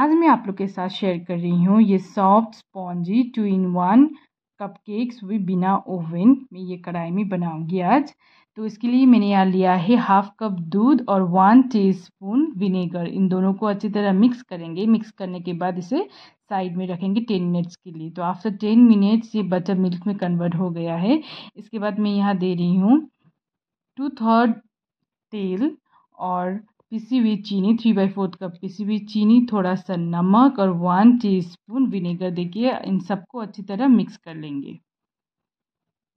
आज मैं आप लोग के साथ शेयर कर रही हूँ ये soft spongy two in one cupcakes भी बिना ओवन में ये कढ़ाई में बनाऊंगी आज तो इसके लिए मैंने यहाँ लिया है हाफ कप दूध और वन टीस्पून विनेगर इन दोनों को अच्छी तरह मिक्स करेंगे मिक्स करने के बाद इसे साइड में रखेंगे टेन मिनट्स के लिए तो आफ्टर टेन मिनट्स ये बटर मिल्क में कन्वर्ट हो गया है इसके बाद मैं यहाँ दे रही हूँ टू थर्ड तेल और पिसी हुई चीनी थ्री बाई फोर्थ कप पिसी हुई चीनी थोड़ा सा नमक और वन टीस्पून विनेगर देखिए इन सबको अच्छी तरह मिक्स कर लेंगे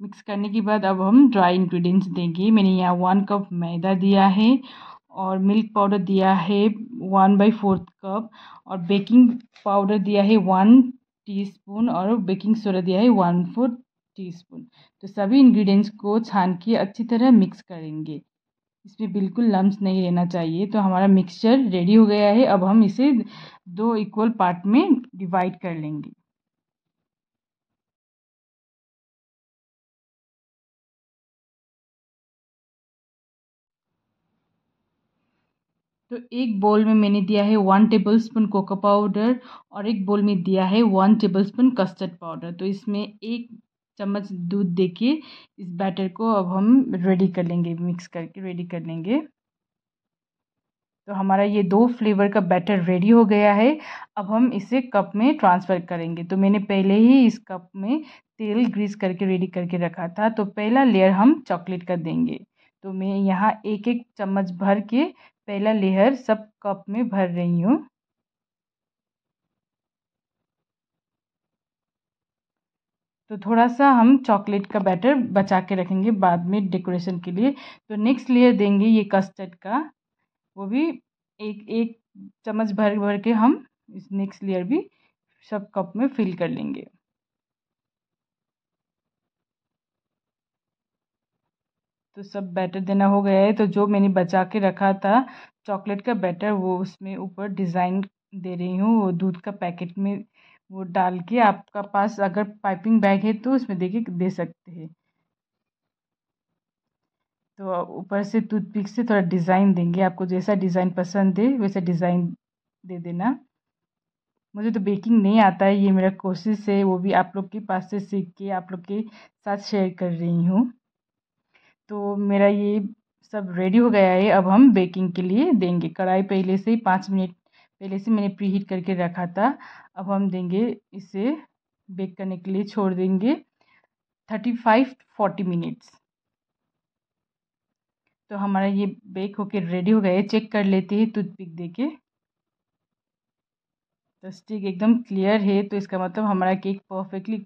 मिक्स करने के बाद अब हम ड्राई इंग्रेडिएंट्स देंगे मैंने यहाँ वन कप मैदा दिया है और मिल्क पाउडर दिया है वन बाई फोर्थ कप और बेकिंग पाउडर दिया है वन टीस्पून और बेकिंग सोडा दिया है वन फोर्थ टीस्पून तो सभी इंग्रेडिएंट्स को छान के अच्छी तरह मिक्स करेंगे इसमें बिल्कुल लम्स नहीं रहना चाहिए तो हमारा मिक्सचर रेडी हो गया है अब हम इसे दो इक्वल पार्ट में डिवाइड कर लेंगे तो एक बोल में मैंने दिया है one tablespoon cocoa powder और एक बोल में दिया है one tablespoon custard powder तो इसमें एक चम्मच दूध के इस बैटर को अब हम रेडी कर लेंगे मिक्स करके रेडी कर लेंगे तो हमारा ये दो फ्लेवर का बैटर रेडी हो गया है अब हम इसे कप में ट्रांसफ़र करेंगे तो मैंने पहले ही इस कप में तेल ग्रीस करके रेडी करके रखा था तो पहला लेयर हम चॉकलेट का देंगे तो मैं यहाँ एक एक चम्मच भर के पहला लेयर सब कप में भर रही हूँ तो थोड़ा सा हम चॉकलेट का बैटर बचा के रखेंगे बाद में डेकोरेशन के लिए तो नेक्स्ट लेयर देंगे ये कस्टर्ड का वो भी एक एक चम्मच भर भर के हम इस नेक्स्ट लेयर भी सब कप में फिल कर लेंगे तो सब बैटर देना हो गया है तो जो मैंने बचा के रखा था चॉकलेट का बैटर वो उसमें ऊपर डिज़ाइन दे रही हूँ वो दूध का पैकेट में वो डाल के आपका पास अगर पाइपिंग बैग है तो उसमें दे के दे सकते हैं तो ऊपर से टूथपिक से थोड़ा डिज़ाइन देंगे आपको जैसा डिज़ाइन पसंद है वैसा डिज़ाइन दे देना मुझे तो बेकिंग नहीं आता है ये मेरा कोशिश है वो भी आप लोग के पास से सीख के आप लोग के साथ शेयर कर रही हूँ तो मेरा ये सब रेडी हो गया है अब हम बेकिंग के लिए देंगे कढ़ाई पहले से ही पाँच मिनट पहले से मैंने प्री हीट करके रखा था अब हम देंगे इसे बेक करने के लिए छोड़ देंगे थर्टी फाइव फोर्टी मिनट्स तो हमारा ये बेक होके रेडी हो गया है चेक कर लेते हैं टूथ पिक दे के तो स्टिक एकदम क्लियर है तो इसका मतलब हमारा केक परफेक्टली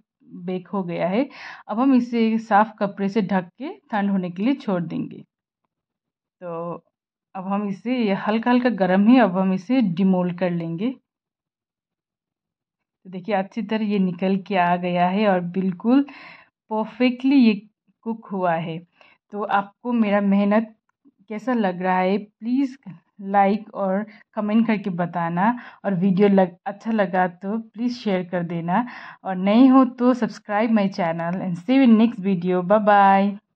बेक हो गया है अब हम इसे साफ़ कपड़े से ढक के ठंड होने के लिए छोड़ देंगे तो अब हम इसे ये हल्का हल्का गर्म है अब हम इसे डिमोल कर लेंगे तो देखिए अच्छी तरह ये निकल के आ गया है और बिल्कुल परफेक्टली ये कुक हुआ है तो आपको मेरा मेहनत कैसा लग रहा है प्लीज़ लाइक और कमेंट करके बताना और वीडियो लग अच्छा लगा तो प्लीज़ शेयर कर देना और नहीं हो तो subscribe my channel and see you next video bye bye